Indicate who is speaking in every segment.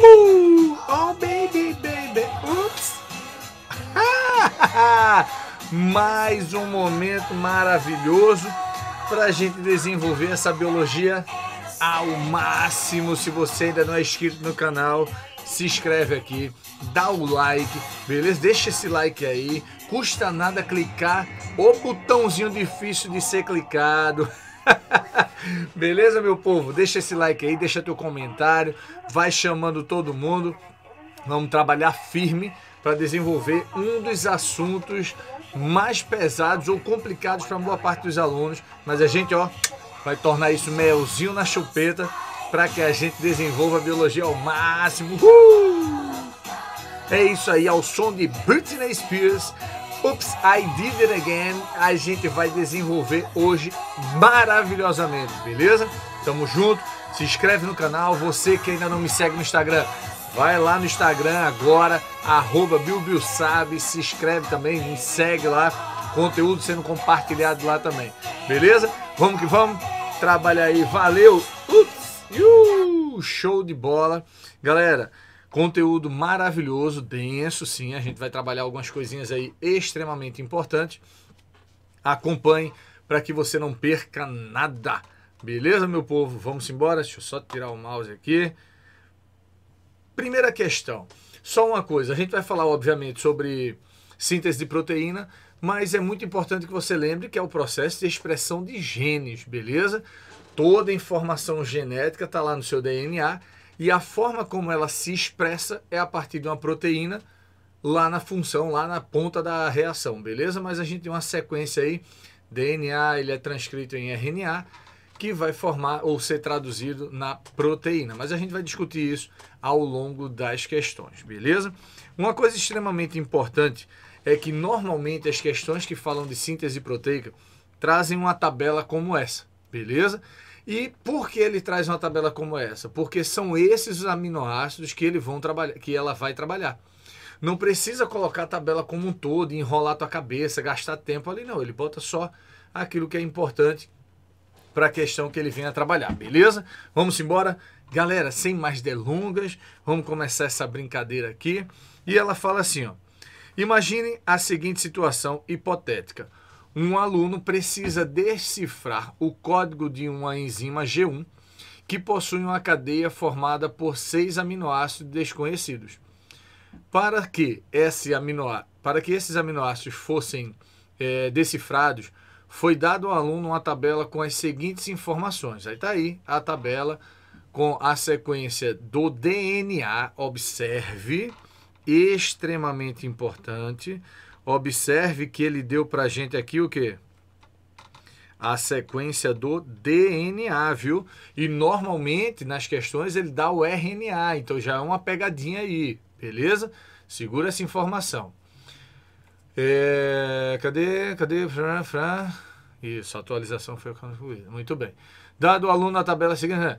Speaker 1: Woo! Oh, baby, baby. Ups. Mais um momento maravilhoso para a gente desenvolver essa biologia ao máximo. Se você ainda não é inscrito no canal, se inscreve aqui, dá o like, beleza? Deixa esse like aí, custa nada clicar, o botãozinho difícil de ser clicado. Beleza, meu povo? Deixa esse like aí, deixa teu comentário, vai chamando todo mundo. Vamos trabalhar firme para desenvolver um dos assuntos mais pesados ou complicados para boa parte dos alunos, mas a gente, ó, vai tornar isso melzinho na chupeta para que a gente desenvolva a biologia ao máximo. Uh! É isso aí, ao som de Britney Spears. Oops, I Did It Again, a gente vai desenvolver hoje maravilhosamente, beleza? Tamo junto, se inscreve no canal, você que ainda não me segue no Instagram, vai lá no Instagram agora, arroba se inscreve também, me segue lá, conteúdo sendo compartilhado lá também, beleza? Vamos que vamos, trabalha aí, valeu, ups, show de bola, galera, Conteúdo maravilhoso, denso, sim. A gente vai trabalhar algumas coisinhas aí extremamente importantes. Acompanhe para que você não perca nada. Beleza, meu povo? Vamos embora? Deixa eu só tirar o mouse aqui. Primeira questão. Só uma coisa, a gente vai falar, obviamente, sobre síntese de proteína, mas é muito importante que você lembre que é o processo de expressão de genes, beleza? Toda informação genética está lá no seu DNA e a forma como ela se expressa é a partir de uma proteína lá na função, lá na ponta da reação, beleza? Mas a gente tem uma sequência aí, DNA, ele é transcrito em RNA, que vai formar ou ser traduzido na proteína. Mas a gente vai discutir isso ao longo das questões, beleza? Uma coisa extremamente importante é que normalmente as questões que falam de síntese proteica trazem uma tabela como essa, beleza? E por que ele traz uma tabela como essa? Porque são esses os aminoácidos que ele vão trabalhar, que ela vai trabalhar. Não precisa colocar a tabela como um todo, enrolar tua cabeça, gastar tempo ali não, ele bota só aquilo que é importante para a questão que ele vem a trabalhar, beleza? Vamos embora. Galera, sem mais delongas, vamos começar essa brincadeira aqui. E ela fala assim, ó: Imagine a seguinte situação hipotética um aluno precisa decifrar o código de uma enzima G1 que possui uma cadeia formada por seis aminoácidos desconhecidos. Para que, esse aminoá... Para que esses aminoácidos fossem é, decifrados, foi dado ao aluno uma tabela com as seguintes informações. Aí está aí a tabela com a sequência do DNA, observe, extremamente importante Observe que ele deu para a gente aqui o quê? A sequência do DNA, viu? E normalmente nas questões ele dá o RNA, então já é uma pegadinha aí, beleza? Segura essa informação. É, cadê? Cadê? Fran, Fran. Isso, a atualização foi concluída. Muito bem. Dado o aluno a tabela seguinte. Né?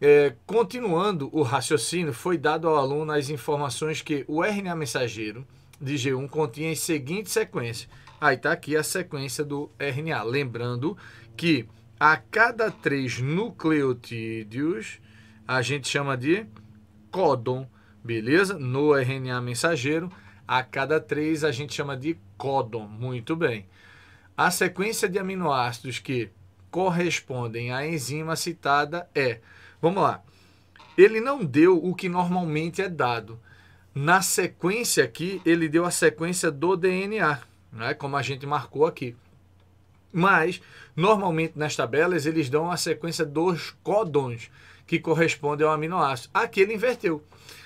Speaker 1: É, continuando o raciocínio, foi dado ao aluno as informações que o RNA mensageiro de G1 continha as seguinte sequência. Aí está aqui a sequência do RNA. Lembrando que a cada três nucleotídeos a gente chama de códon, beleza? No RNA mensageiro, a cada três a gente chama de códon. Muito bem. A sequência de aminoácidos que correspondem à enzima citada é. Vamos lá. Ele não deu o que normalmente é dado. Na sequência aqui, ele deu a sequência do DNA, né? como a gente marcou aqui. Mas, normalmente nas tabelas, eles dão a sequência dos códons, que correspondem ao aminoácido. Aqui ele inverteu.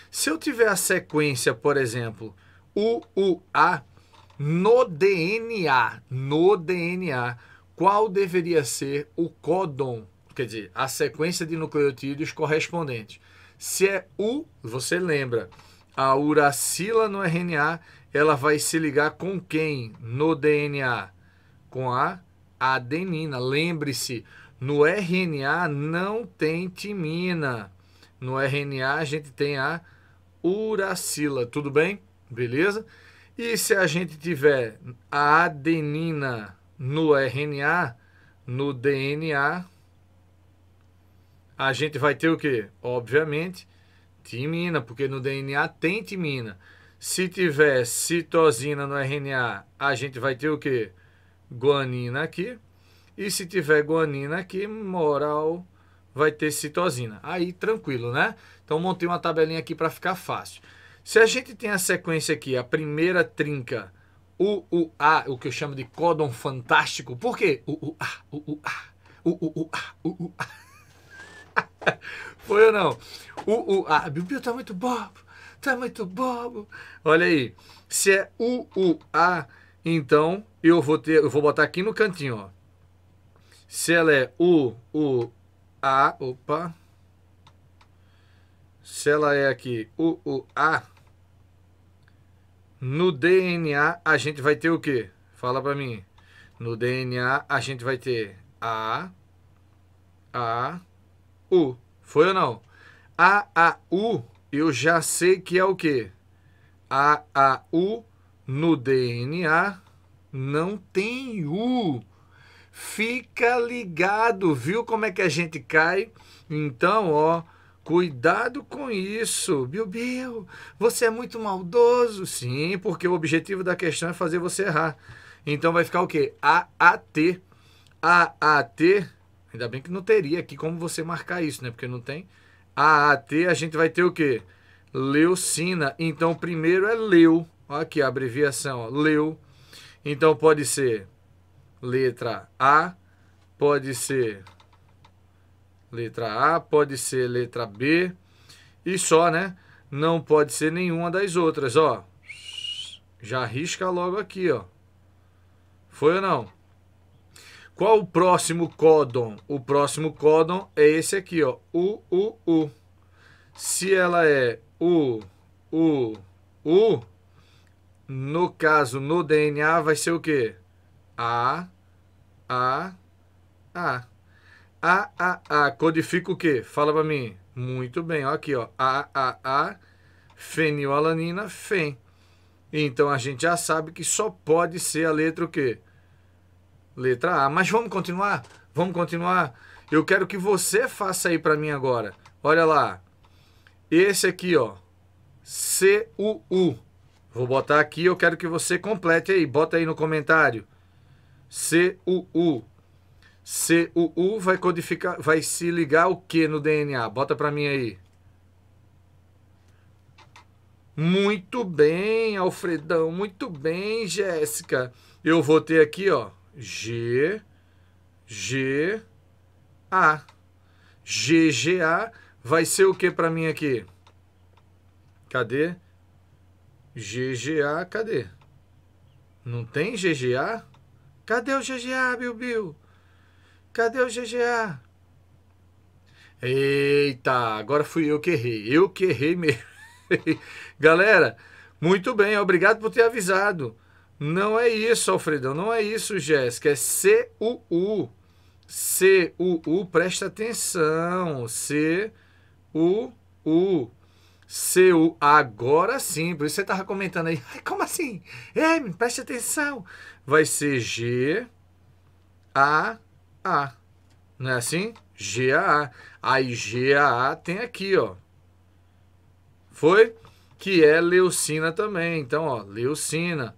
Speaker 1: Se eu tiver a sequência, por exemplo, UUA no DNA, no DNA, qual deveria ser o códon, quer dizer, a sequência de nucleotídeos correspondentes? Se é U, você lembra, a uracila no RNA, ela vai se ligar com quem no DNA? Com a adenina. Lembre-se, no RNA não tem timina. No RNA a gente tem a uracila, tudo bem? Beleza? E se a gente tiver a adenina no RNA, no DNA, a gente vai ter o que? Obviamente, timina, porque no DNA tem timina. Se tiver citosina no RNA, a gente vai ter o quê? Guanina aqui. E se tiver guanina aqui, moral, vai ter citosina. Aí, tranquilo, né? Então, montei uma tabelinha aqui para ficar fácil. Se a gente tem a sequência aqui, a primeira trinca, o o que eu chamo de códon fantástico. Por quê? O o a, o o a. Foi ou não? O, o, ah, a Bibi tá muito bobo, tá muito bobo. Olha aí, se é U, U, A, então eu vou ter, eu vou botar aqui no cantinho, ó. Se ela é U, U, A, opa. Se ela é aqui U, U, A, no DNA a gente vai ter o quê? Fala para mim. No DNA a gente vai ter A, A, U. Foi ou não? A, A, U, eu já sei que é o quê? A, A, U, no DNA, não tem U. Fica ligado, viu como é que a gente cai? Então, ó, cuidado com isso. biu. você é muito maldoso. Sim, porque o objetivo da questão é fazer você errar. Então vai ficar o quê? A T. Ainda bem que não teria aqui como você marcar isso, né? Porque não tem. AAT, a gente vai ter o quê? Leucina. Então, primeiro é leu. Olha aqui a abreviação, ó, leu. Então, pode ser letra A, pode ser letra A, pode ser letra B. E só, né? Não pode ser nenhuma das outras, ó. Já risca logo aqui, ó. Foi ou não? Qual o próximo códon? O próximo códon é esse aqui, ó. U, U, U. Se ela é U, U, U, no caso, no DNA, vai ser o quê? A, A, A. A, A, A. Codifica o quê? Fala pra mim. Muito bem, ó aqui, ó. A, A, A. Fenilalanina, FEN. Então, a gente já sabe que só pode ser a letra o quê? Letra A. Mas vamos continuar? Vamos continuar? Eu quero que você faça aí para mim agora. Olha lá. Esse aqui, ó. C-U-U. Vou botar aqui, eu quero que você complete aí. Bota aí no comentário. C-U-U. C-U-U vai codificar, vai se ligar o que no DNA? Bota para mim aí. Muito bem, Alfredão, muito bem, Jéssica. Eu vou ter aqui, ó, G, G, A. GGA vai ser o que para mim aqui? Cadê? GGA, cadê? Não tem GGA? Cadê o GGA, Bill Bill? Cadê o GGA? Eita, agora fui eu que errei. Eu que errei mesmo. Galera, muito bem, obrigado por ter avisado. Não é isso, Alfredão, não é isso, Jéssica, é C-U-U. C-U-U, presta atenção, C-U-U. C U. agora sim, por isso você estava comentando aí, como assim? É, preste atenção. Vai ser G, A, A. Não é assim? G, A, A. Aí G, A, A tem aqui, ó. Foi? Que é leucina também. Então, ó, leucina.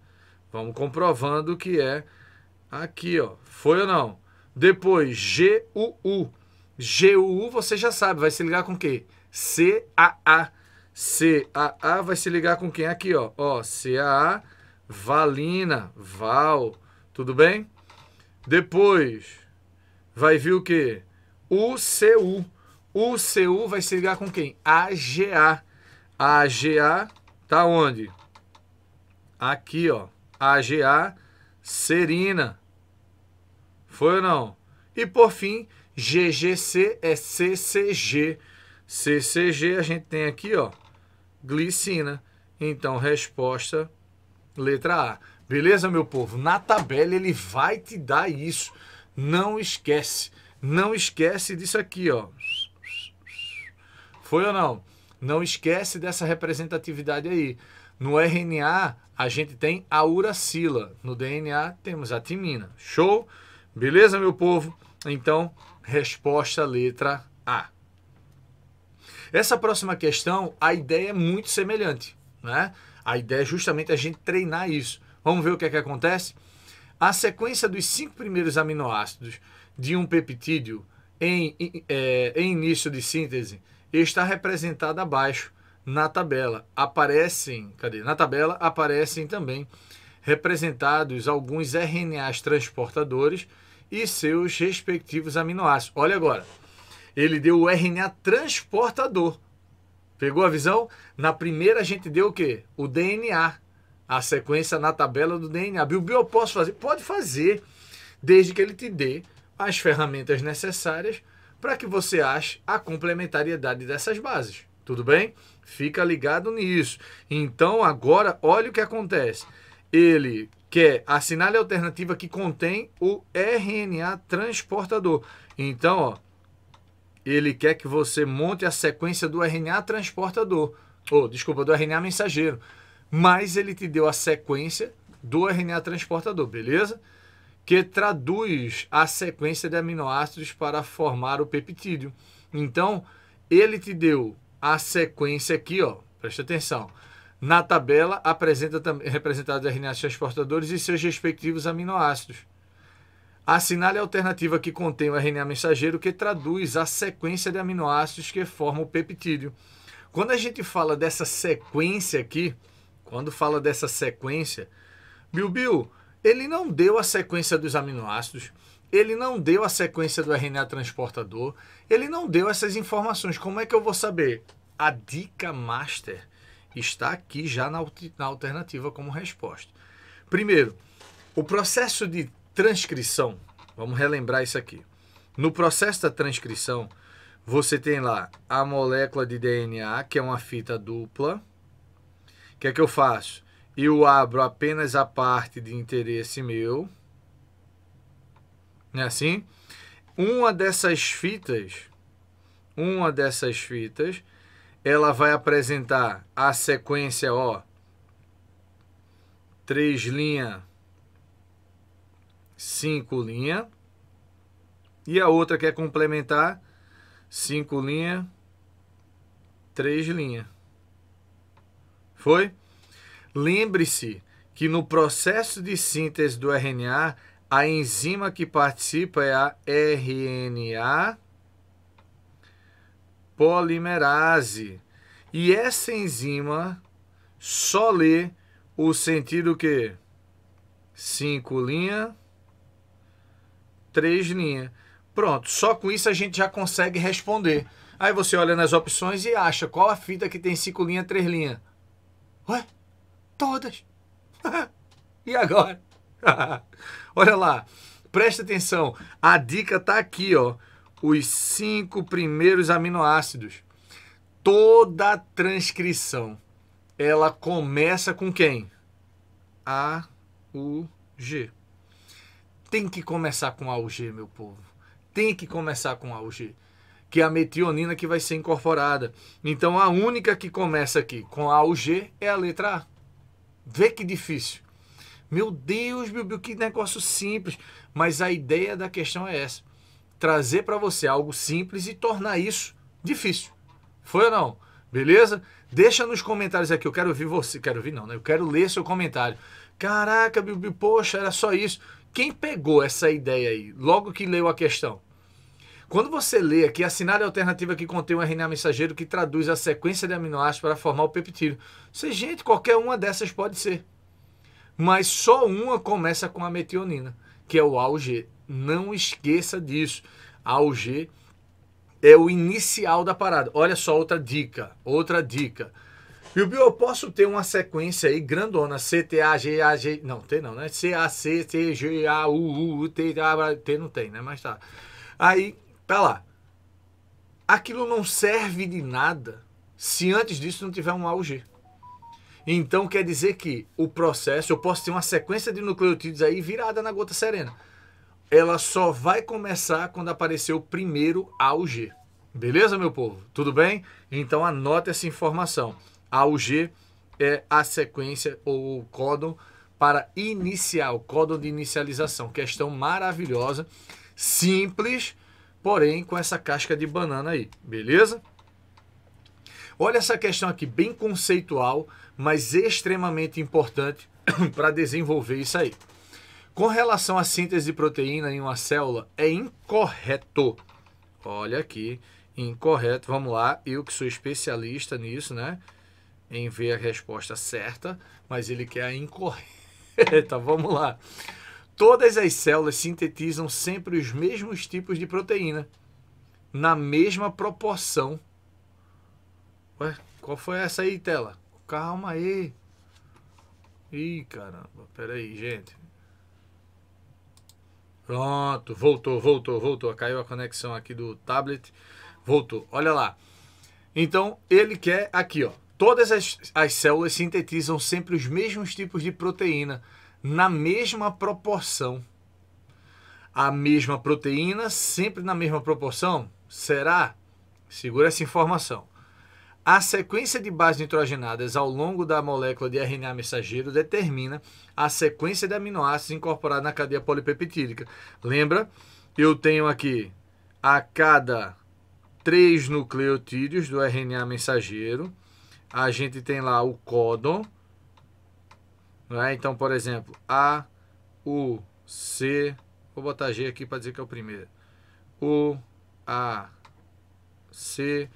Speaker 1: Vamos comprovando que é aqui, ó. Foi ou não? Depois, GUU. GUU você já sabe, vai se ligar com quem? CAA. CAA vai se ligar com quem? Aqui, ó. Ó, CAA, valina, val. Tudo bem? Depois, vai vir o quê? UCU. UCU vai se ligar com quem? AGA. A AGA tá onde? Aqui, ó. AGA, serina. Foi ou não? E por fim, GGC é CCG. CCG a gente tem aqui, ó, glicina. Então, resposta letra A. Beleza, meu povo? Na tabela ele vai te dar isso. Não esquece. Não esquece disso aqui, ó. Foi ou não? Não esquece dessa representatividade aí. No RNA, a gente tem a uracila. No DNA temos a timina. Show? Beleza, meu povo? Então, resposta letra A. Essa próxima questão, a ideia é muito semelhante, né? A ideia é justamente a gente treinar isso. Vamos ver o que é que acontece? A sequência dos cinco primeiros aminoácidos de um peptídeo em, em, é, em início de síntese está representada abaixo na tabela. Aparecem, cadê? Na tabela aparecem também representados alguns RNAs transportadores e seus respectivos aminoácidos. Olha agora, ele deu o RNA transportador. Pegou a visão? Na primeira a gente deu o quê? O DNA, a sequência na tabela do DNA. Bilbio, eu posso fazer? Pode fazer, desde que ele te dê as ferramentas necessárias para que você ache a complementariedade dessas bases. Tudo bem? Fica ligado nisso. Então, agora, olha o que acontece. Ele quer assinale a alternativa que contém o RNA transportador. Então, ó, ele quer que você monte a sequência do RNA transportador. Ou, oh, desculpa, do RNA mensageiro. Mas ele te deu a sequência do RNA transportador, beleza? Que traduz a sequência de aminoácidos para formar o peptídeo. Então, ele te deu a sequência aqui, ó, presta atenção. Na tabela apresenta também representados RNAs transportadores e seus respectivos aminoácidos. Assinale a alternativa que contém o RNA mensageiro que traduz a sequência de aminoácidos que forma o peptídeo. Quando a gente fala dessa sequência aqui, quando fala dessa sequência, Bill Bill, ele não deu a sequência dos aminoácidos ele não deu a sequência do RNA transportador, ele não deu essas informações. Como é que eu vou saber? A dica master está aqui já na, alternativa como resposta. Primeiro, o processo de transcrição, vamos relembrar isso aqui. No processo da transcrição, você tem lá a molécula de DNA, que é uma fita dupla. O que é que eu faço? Eu abro apenas a parte de interesse meu é assim? Uma dessas fitas, uma dessas fitas, ela vai apresentar a sequência, ó, três linha, cinco linha, e a outra quer complementar, cinco linha, três linha. Foi? Lembre-se que no processo de síntese do RNA, a enzima que participa é a RNA polimerase. E essa enzima só lê o sentido que? Cinco linha, três linha. Pronto, só com isso a gente já consegue responder. Aí você olha nas opções e acha qual a fita que tem cinco linha, três linha. Ué? Todas. e agora? Olha lá, presta atenção. A dica tá aqui, ó. Os cinco primeiros aminoácidos. Toda transcrição, ela começa com quem? A, U, G. Tem que começar com A, U, G, meu povo. Tem que começar com A, U, G que é a metionina que vai ser incorporada. Então a única que começa aqui com a U G é a letra A. Vê que difícil. Meu Deus, Bibi, que negócio simples. Mas a ideia da questão é essa: trazer para você algo simples e tornar isso difícil. Foi ou não? Beleza? Deixa nos comentários aqui, eu quero ver você. Quero ver não, né? Eu quero ler seu comentário. Caraca, Bibi, poxa, era só isso. Quem pegou essa ideia aí, logo que leu a questão? Quando você lê aqui, assinale a alternativa que contém um RNA mensageiro que traduz a sequência de aminoácidos para formar o peptídeo. Você, gente, qualquer uma dessas pode ser mas só uma começa com a metionina, que é o AUG. Não esqueça disso. AUG é o inicial da parada. Olha só outra dica, outra dica. E o eu posso ter uma sequência aí grandona, C, T, A, G, A, G, não, T não, né? C, A, C, T, G, A, U, U, T, A, T não tem, né? Mas tá. Aí, tá lá. Aquilo não serve de nada se antes disso não tiver um AUG. Então quer dizer que o processo, eu posso ter uma sequência de nucleotídeos aí virada na gota serena. Ela só vai começar quando aparecer o primeiro AUG. Beleza, meu povo? Tudo bem? Então anota essa informação. AUG é a sequência ou o códon para iniciar, o códon de inicialização. Questão maravilhosa, simples, porém com essa casca de banana aí. Beleza? Olha essa questão aqui, bem conceitual, mas extremamente importante para desenvolver isso aí. Com relação à síntese de proteína em uma célula, é incorreto. Olha aqui, incorreto. Vamos lá, eu que sou especialista nisso, né? Em ver a resposta certa, mas ele quer a incorreta. Vamos lá. Todas as células sintetizam sempre os mesmos tipos de proteína, na mesma proporção. Ué, qual foi essa aí, tela? Calma aí. Ih, caramba. Pera aí, gente. Pronto, voltou, voltou, voltou. Caiu a conexão aqui do tablet. Voltou. Olha lá. Então, ele quer aqui, ó. Todas as, as células sintetizam sempre os mesmos tipos de proteína na mesma proporção. A mesma proteína sempre na mesma proporção? Será? Segura essa informação. A sequência de bases nitrogenadas ao longo da molécula de RNA mensageiro determina a sequência de aminoácidos incorporados na cadeia polipeptídica. Lembra? Eu tenho aqui a cada três nucleotídeos do RNA mensageiro, a gente tem lá o códon. É? Então, por exemplo, A, U, C, vou botar G aqui para dizer que é o primeiro. U, A, C.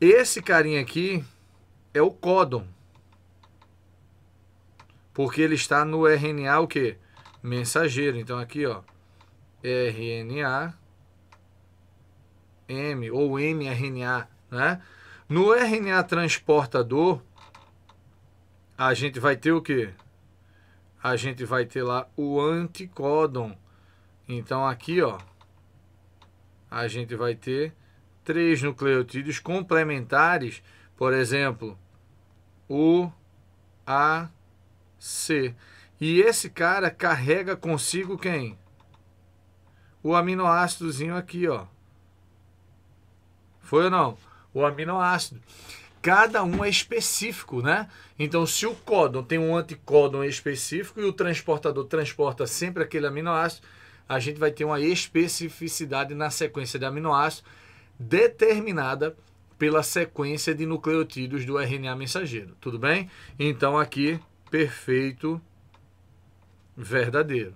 Speaker 1: Esse carinha aqui é o códon. Porque ele está no RNA o quê? Mensageiro. Então aqui, ó, RNA M ou mRNA, né? No RNA transportador, a gente vai ter o que? A gente vai ter lá o anticódon. Então aqui, ó, a gente vai ter três nucleotídeos complementares, por exemplo, o A C. E esse cara carrega consigo quem? O aminoácidozinho aqui, ó. Foi ou não? O aminoácido. Cada um é específico, né? Então, se o códon tem um anticódon específico e o transportador transporta sempre aquele aminoácido, a gente vai ter uma especificidade na sequência de aminoácidos determinada pela sequência de nucleotídeos do RNA mensageiro. Tudo bem? Então aqui, perfeito, verdadeiro.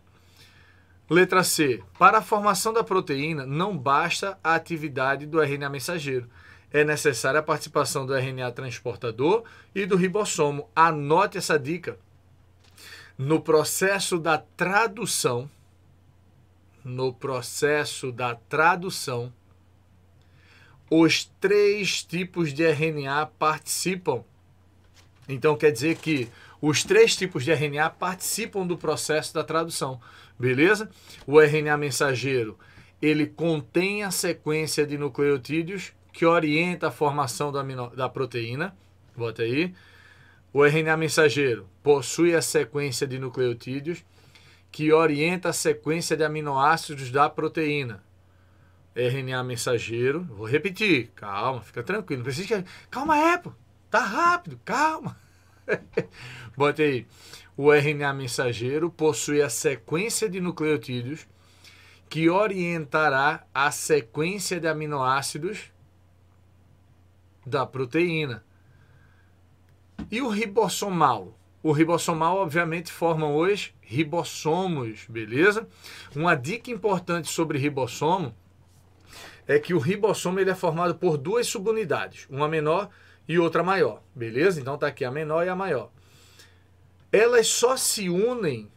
Speaker 1: Letra C. Para a formação da proteína, não basta a atividade do RNA mensageiro. É necessária a participação do RNA transportador e do ribossomo. Anote essa dica. No processo da tradução, no processo da tradução, os três tipos de RNA participam. Então quer dizer que os três tipos de RNA participam do processo da tradução, beleza? O RNA mensageiro, ele contém a sequência de nucleotídeos que orienta a formação da, da proteína. Bota aí. O RNA mensageiro possui a sequência de nucleotídeos que orienta a sequência de aminoácidos da proteína. RNA mensageiro. Vou repetir, calma, fica tranquilo. Não precisa. Que... Calma, é, pô. Tá rápido, calma. Bota aí. O RNA mensageiro possui a sequência de nucleotídeos que orientará a sequência de aminoácidos da proteína. E o ribossomal? O ribossomal, obviamente, forma hoje ribossomos, beleza? Uma dica importante sobre ribossomo é que o ribossomo ele é formado por duas subunidades, uma menor e outra maior, beleza? Então está aqui a menor e a maior. Elas só se unem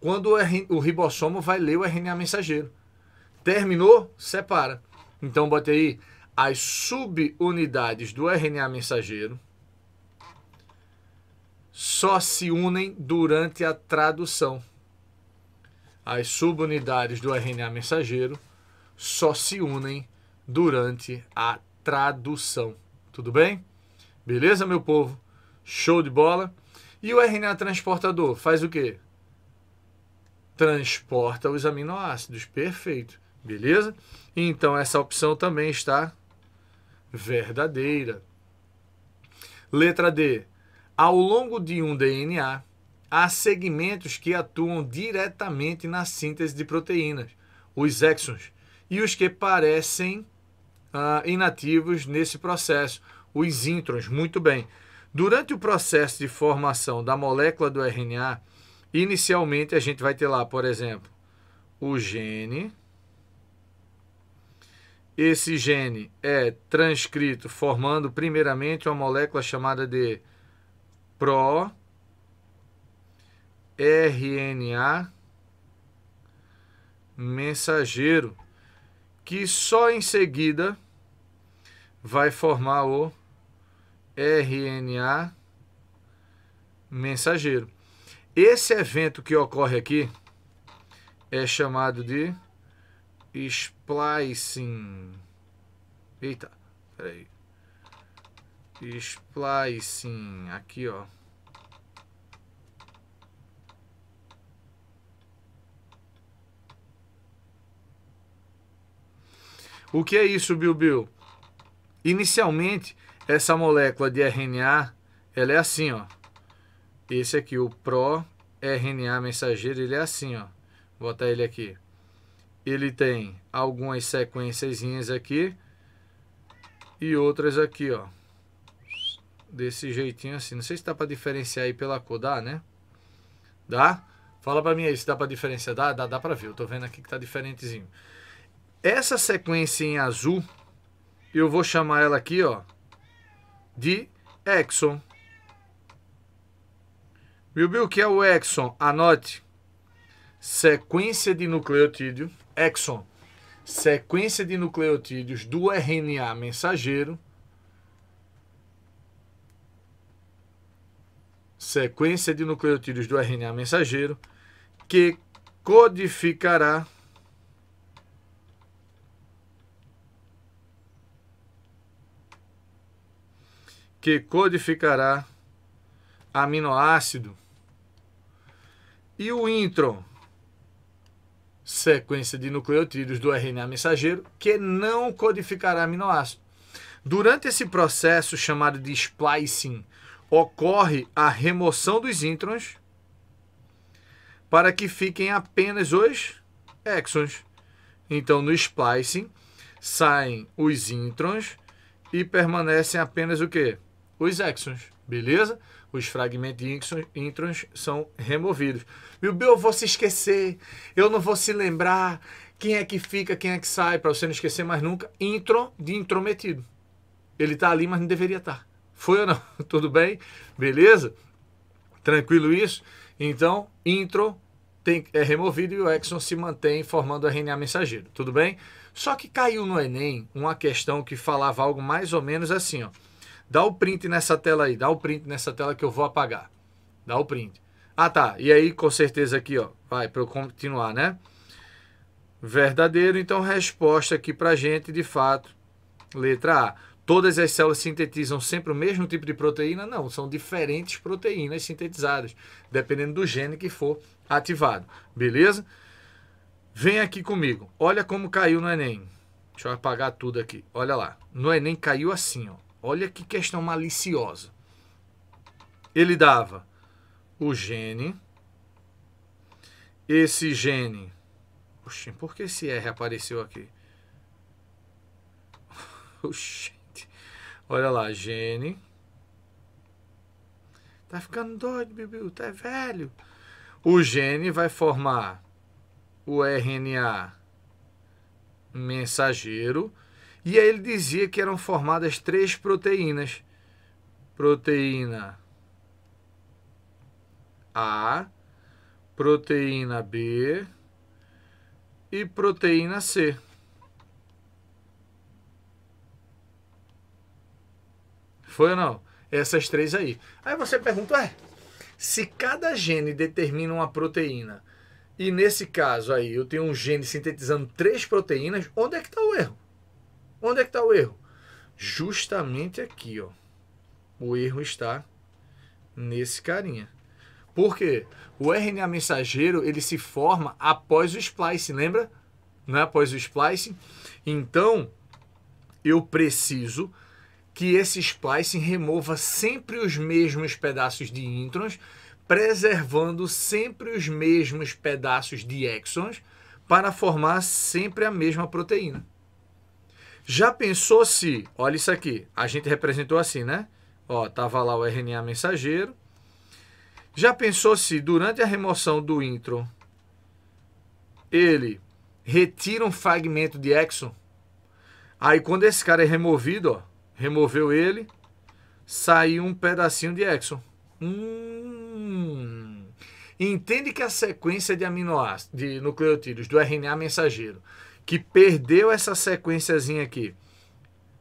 Speaker 1: quando o ribossomo vai ler o RNA mensageiro. Terminou? Separa. Então bota aí as subunidades do RNA mensageiro só se unem durante a tradução. As subunidades do RNA mensageiro só se unem durante a tradução. Tudo bem? Beleza, meu povo? Show de bola. E o RNA transportador faz o quê? Transporta os aminoácidos. Perfeito. Beleza? Então essa opção também está verdadeira. Letra D. Ao longo de um DNA, há segmentos que atuam diretamente na síntese de proteínas, os exons, e os que parecem uh, inativos nesse processo, os introns. Muito bem. Durante o processo de formação da molécula do RNA, inicialmente a gente vai ter lá, por exemplo, o gene. Esse gene é transcrito formando primeiramente uma molécula chamada de pro RNA mensageiro que só em seguida vai formar o RNA mensageiro. Esse evento que ocorre aqui é chamado de splicing. Eita, peraí. Splicing, aqui ó. O que é isso, Bill? Inicialmente, essa molécula de RNA, ela é assim, ó. Esse aqui, o pró-RNA mensageiro, ele é assim, ó. Vou botar ele aqui. Ele tem algumas sequências aqui e outras aqui, ó. Desse jeitinho assim. Não sei se dá para diferenciar aí pela cor, dá, né? Dá? Fala para mim aí se dá para diferenciar. Dá, dá, dá para ver. Eu tô vendo aqui que tá diferentezinho. Essa sequência em azul, eu vou chamar ela aqui, ó, de Exxon. Viu, Bill, que é o Exxon? Anote. Sequência de nucleotídeo, Exxon. Sequência de nucleotídeos do RNA mensageiro. Sequência de nucleotídeos do RNA mensageiro que codificará que codificará aminoácido. E o intron, sequência de nucleotídeos do RNA mensageiro, que não codificará aminoácido. Durante esse processo chamado de splicing, ocorre a remoção dos introns para que fiquem apenas os exons. Então, no splicing, saem os introns e permanecem apenas o quê? os exons, beleza? Os fragmentos de introns são removidos. Meu bem, eu vou se esquecer, eu não vou se lembrar quem é que fica, quem é que sai, para você não esquecer mais nunca. Intro de intrometido. Ele está ali, mas não deveria estar. Tá. Foi ou não? Tudo bem? Beleza? Tranquilo isso? Então, intro tem, é removido e o exon se mantém formando o RNA mensageiro. Tudo bem? Só que caiu no Enem uma questão que falava algo mais ou menos assim, ó. Dá o print nessa tela aí, dá o print nessa tela que eu vou apagar. Dá o print. Ah, tá. E aí, com certeza aqui, ó, vai para eu continuar, né? Verdadeiro. Então, resposta aqui para gente, de fato, letra A. Todas as células sintetizam sempre o mesmo tipo de proteína? Não, são diferentes proteínas sintetizadas, dependendo do gene que for ativado. Beleza? Vem aqui comigo. Olha como caiu no Enem. Deixa eu apagar tudo aqui. Olha lá. No Enem caiu assim, ó. Olha que questão maliciosa. Ele dava o gene. Esse gene. Oxi, por que esse R apareceu aqui? Oxi. Olha lá, gene. Tá ficando doido, Bibiu, tá velho. O gene vai formar o RNA mensageiro e aí ele dizia que eram formadas três proteínas: proteína A, proteína B e proteína C. Foi ou não? Essas três aí. Aí você pergunta, ué, se cada gene determina uma proteína, e nesse caso aí eu tenho um gene sintetizando três proteínas, onde é que está o erro? Onde é que está o erro? Justamente aqui, ó. O erro está nesse carinha. Por quê? O RNA mensageiro, ele se forma após o splice, lembra? Né? Após o splice. Então, eu preciso que esse splice remova sempre os mesmos pedaços de introns, preservando sempre os mesmos pedaços de exons, para formar sempre a mesma proteína. Já pensou se, olha isso aqui, a gente representou assim, né? Ó, tava lá o RNA mensageiro. Já pensou se durante a remoção do intro, ele retira um fragmento de exon? Aí quando esse cara é removido, ó, removeu ele, saiu um pedacinho de exon. Hum. Entende que a sequência de aminoácidos, de nucleotídeos do RNA mensageiro que perdeu essa sequenciazinha aqui,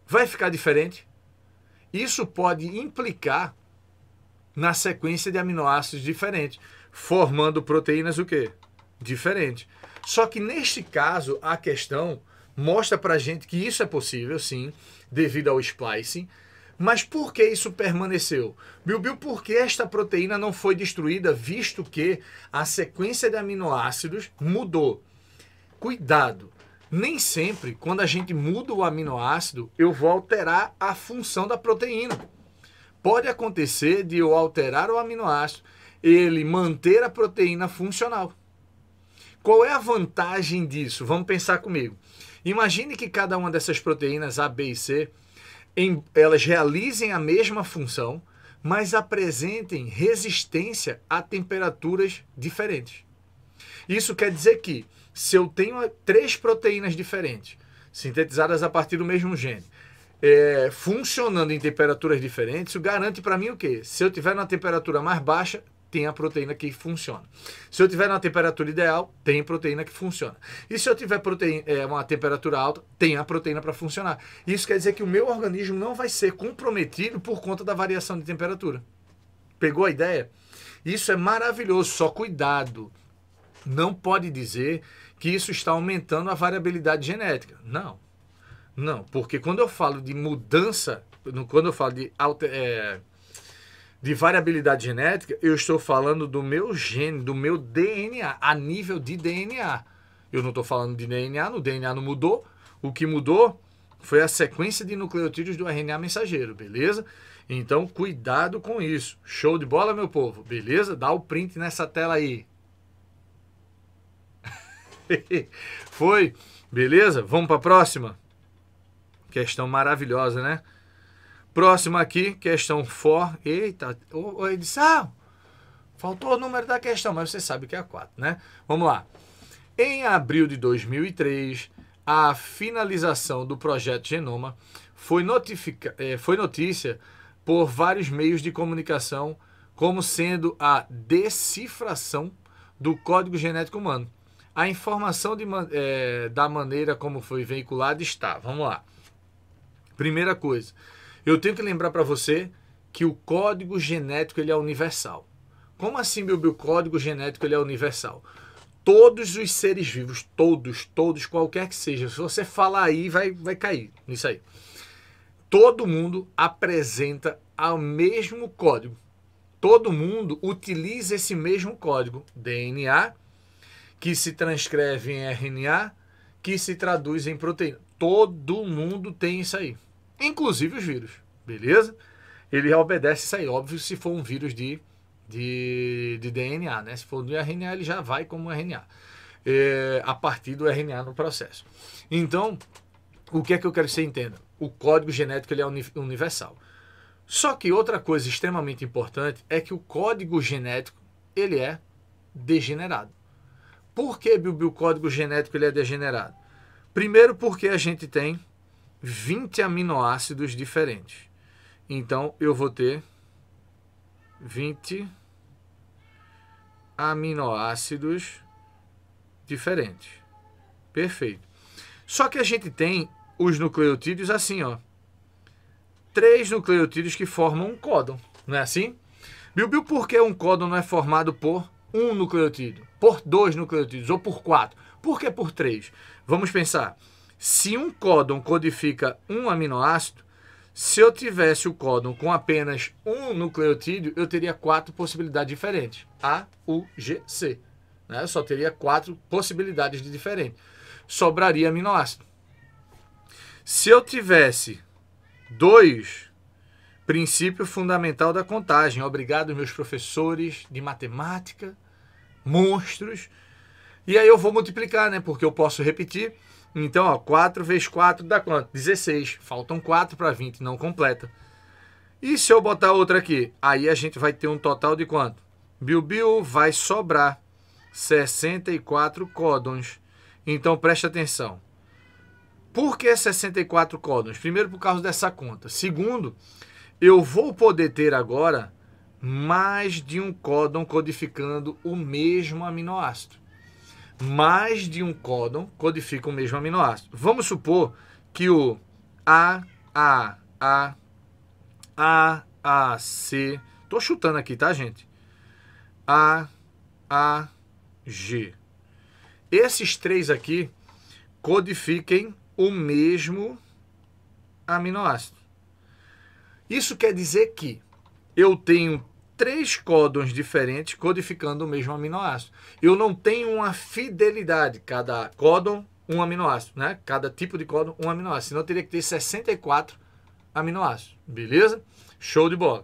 Speaker 1: vai ficar diferente? Isso pode implicar na sequência de aminoácidos diferentes, formando proteínas o quê? Diferente. Só que neste caso, a questão mostra para gente que isso é possível, sim, devido ao splicing. Mas por que isso permaneceu? Bilbil, por que esta proteína não foi destruída, visto que a sequência de aminoácidos mudou? Cuidado! nem sempre, quando a gente muda o aminoácido, eu vou alterar a função da proteína. Pode acontecer de eu alterar o aminoácido, ele manter a proteína funcional. Qual é a vantagem disso? Vamos pensar comigo. Imagine que cada uma dessas proteínas A, B e C, em, elas realizem a mesma função, mas apresentem resistência a temperaturas diferentes. Isso quer dizer que se eu tenho três proteínas diferentes, sintetizadas a partir do mesmo gene, é, funcionando em temperaturas diferentes, isso garante para mim o quê? Se eu tiver na temperatura mais baixa, tem a proteína que funciona. Se eu tiver na temperatura ideal, tem proteína que funciona. E se eu tiver proteína, é, uma temperatura alta, tem a proteína para funcionar. Isso quer dizer que o meu organismo não vai ser comprometido por conta da variação de temperatura. Pegou a ideia? Isso é maravilhoso, só cuidado. Não pode dizer que isso está aumentando a variabilidade genética. Não. Não, porque quando eu falo de mudança, quando eu falo de, alter, é, de variabilidade genética, eu estou falando do meu gene, do meu DNA, a nível de DNA. Eu não estou falando de DNA, no DNA não mudou. O que mudou foi a sequência de nucleotídeos do RNA mensageiro, beleza? Então, cuidado com isso. Show de bola, meu povo, beleza? Dá o print nessa tela aí. Foi? Beleza? Vamos para a próxima? Questão maravilhosa, né? Próxima aqui, questão for. Eita, ô, ô edição! Faltou o número da questão, mas você sabe que é a 4, né? Vamos lá. Em abril de 2003, a finalização do projeto Genoma foi, notifica eh, foi notícia por vários meios de comunicação como sendo a decifração do código genético humano. A informação de, é, da maneira como foi veiculada está. Vamos lá. Primeira coisa, eu tenho que lembrar para você que o código genético ele é universal. Como assim, meu o código genético ele é universal? Todos os seres vivos, todos, todos, qualquer que seja, se você falar aí, vai, vai cair nisso aí. Todo mundo apresenta o mesmo código. Todo mundo utiliza esse mesmo código, DNA, que se transcreve em RNA, que se traduz em proteína. Todo mundo tem isso aí, inclusive os vírus, beleza? Ele obedece isso aí, óbvio, se for um vírus de, de, de DNA, né? Se for do RNA, ele já vai como RNA, é, a partir do RNA no processo. Então, o que é que eu quero que você entenda? O código genético ele é universal. Só que outra coisa extremamente importante é que o código genético ele é degenerado. Por que o código genético ele é degenerado? Primeiro porque a gente tem 20 aminoácidos diferentes. Então eu vou ter 20 aminoácidos diferentes. Perfeito. Só que a gente tem os nucleotídeos assim, ó. Três nucleotídeos que formam um códon, não é assim? Bilbil, por que um códon não é formado por um nucleotídeo, por dois nucleotídeos ou por quatro. Por que por três? Vamos pensar. Se um códon codifica um aminoácido, se eu tivesse o códon com apenas um nucleotídeo, eu teria quatro possibilidades diferentes. A, U, G, C. Né? só teria quatro possibilidades de diferente. Sobraria aminoácido. Se eu tivesse dois Princípio fundamental da contagem. Obrigado, meus professores de matemática, monstros. E aí eu vou multiplicar, né? Porque eu posso repetir. Então, ó, 4 vezes 4 dá quanto? 16. Faltam 4 para 20, não completa. E se eu botar outra aqui? Aí a gente vai ter um total de quanto? Biu vai sobrar 64 códons. Então preste atenção. Por que 64 códons? Primeiro, por causa dessa conta. Segundo, eu vou poder ter agora mais de um códon codificando o mesmo aminoácido. Mais de um códon codifica o mesmo aminoácido. Vamos supor que o A, A, A, A, A, C, tô chutando aqui, tá, gente? A, A, G. Esses três aqui codifiquem o mesmo aminoácido. Isso quer dizer que eu tenho três códons diferentes codificando o mesmo aminoácido. Eu não tenho uma fidelidade, cada códon um aminoácido, né? Cada tipo de códon um aminoácido. Senão eu teria que ter 64 aminoácidos. Beleza? Show de bola.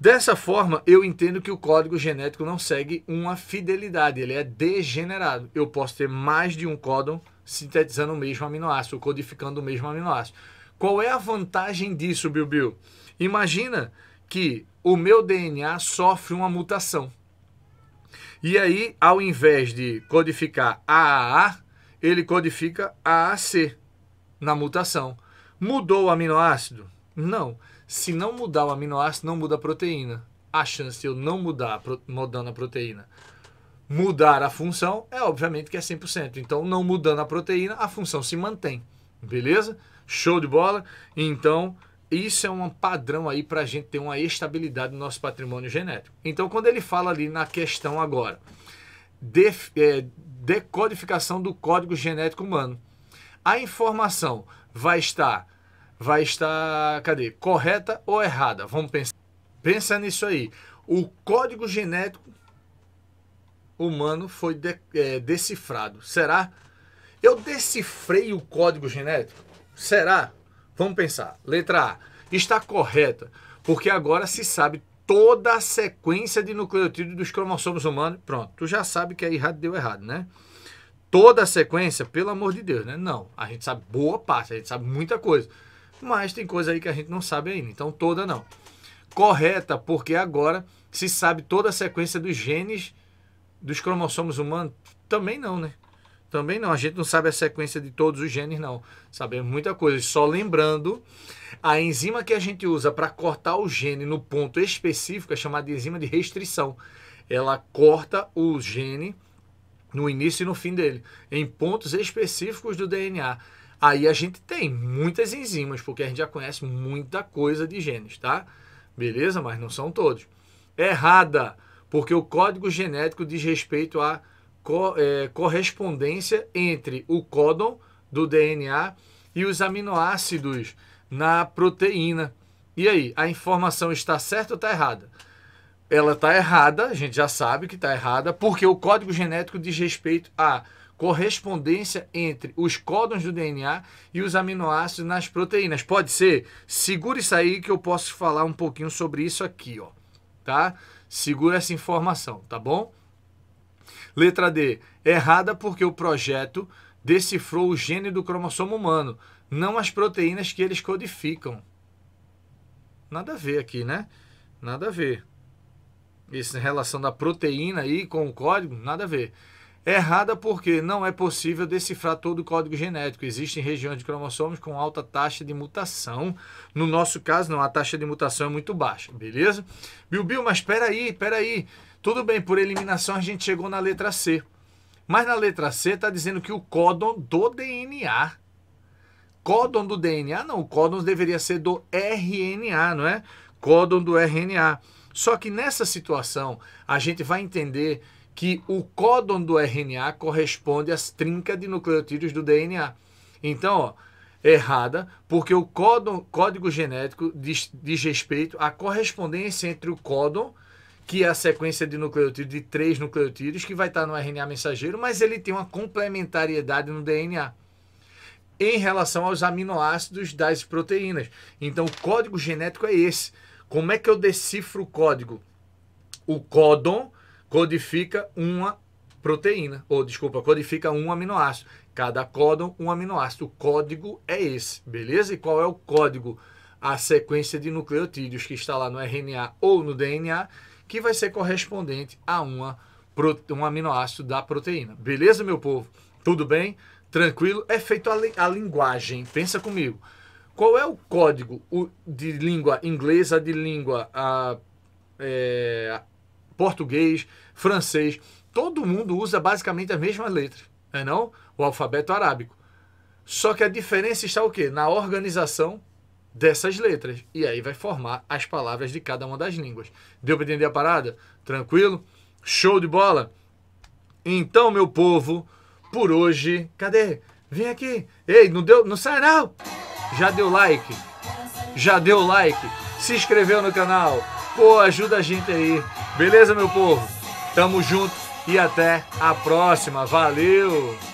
Speaker 1: Dessa forma, eu entendo que o código genético não segue uma fidelidade, ele é degenerado. Eu posso ter mais de um códon sintetizando o mesmo aminoácido, codificando o mesmo aminoácido. Qual é a vantagem disso, Bill Imagina que o meu DNA sofre uma mutação. E aí, ao invés de codificar AAA, ele codifica AAC na mutação. Mudou o aminoácido? Não. Se não mudar o aminoácido, não muda a proteína. A chance de eu não mudar mudando a proteína. Mudar a função é obviamente que é 100%. Então, não mudando a proteína, a função se mantém. Beleza? Show de bola? Então, isso é um padrão aí para a gente ter uma estabilidade no nosso patrimônio genético. Então, quando ele fala ali na questão agora, de, é, decodificação do código genético humano, a informação vai estar, vai estar, cadê? Correta ou errada? Vamos pensar. Pensa nisso aí. O código genético humano foi de, é, decifrado. Será? Eu decifrei o código genético? Será? Vamos pensar. Letra A. Está correta, porque agora se sabe toda a sequência de nucleotídeos dos cromossomos humanos. Pronto, tu já sabe que aí errado deu errado, né? Toda a sequência, pelo amor de Deus, né? Não, a gente sabe boa parte, a gente sabe muita coisa. Mas tem coisa aí que a gente não sabe ainda, então toda não. Correta, porque agora se sabe toda a sequência dos genes dos cromossomos humanos. Também não, né? Também não, a gente não sabe a sequência de todos os genes, não. Sabemos muita coisa. Só lembrando, a enzima que a gente usa para cortar o gene no ponto específico é chamada de enzima de restrição. Ela corta o gene no início e no fim dele, em pontos específicos do DNA. Aí a gente tem muitas enzimas, porque a gente já conhece muita coisa de genes, tá? Beleza? Mas não são todos. Errada, porque o código genético diz respeito a co é, correspondência entre o códon do DNA e os aminoácidos na proteína. E aí, a informação está certa ou está errada? Ela está errada, a gente já sabe que está errada, porque o código genético diz respeito à correspondência entre os códons do DNA e os aminoácidos nas proteínas. Pode ser? Segura isso aí que eu posso falar um pouquinho sobre isso aqui, ó. Tá? Segura essa informação, tá bom? Letra D, errada porque o projeto decifrou o gene do cromossomo humano, não as proteínas que eles codificam. Nada a ver aqui, né? Nada a ver. Isso em relação da proteína aí com o código, nada a ver. Errada porque não é possível decifrar todo o código genético. Existem regiões de cromossomos com alta taxa de mutação. No nosso caso, não, a taxa de mutação é muito baixa, beleza? Bilbil, mas espera aí, espera aí. Tudo bem, por eliminação a gente chegou na letra C. Mas na letra C está dizendo que o códon do DNA. Códon do DNA, não, o códon deveria ser do RNA, não é? Códon do RNA. Só que nessa situação, a gente vai entender que o códon do RNA corresponde às trincas de nucleotídeos do DNA. Então, ó, errada, porque o códon, código genético diz, diz respeito à correspondência entre o códon que é a sequência de nucleotídeos, de três nucleotídeos, que vai estar no RNA mensageiro, mas ele tem uma complementariedade no DNA em relação aos aminoácidos das proteínas. Então, o código genético é esse. Como é que eu decifro o código? O códon codifica uma proteína, ou desculpa, codifica um aminoácido. Cada códon, um aminoácido. O código é esse, beleza? E qual é o código? A sequência de nucleotídeos que está lá no RNA ou no DNA que vai ser correspondente a uma, um aminoácido da proteína. Beleza, meu povo? Tudo bem? Tranquilo? É feito a, a linguagem. Pensa comigo. Qual é o código de língua inglesa, de língua é, português, francês? Todo mundo usa basicamente a mesma letra, não é não? O alfabeto arábico. Só que a diferença está o quê? Na organização dessas letras. E aí vai formar as palavras de cada uma das línguas. Deu para entender a parada? Tranquilo? Show de bola? Então, meu povo, por hoje. Cadê? Vem aqui. Ei, não deu, não sai não. Já deu like? Já deu like? Se inscreveu no canal? Pô, ajuda a gente aí. Beleza, meu povo? Tamo junto e até a próxima. Valeu.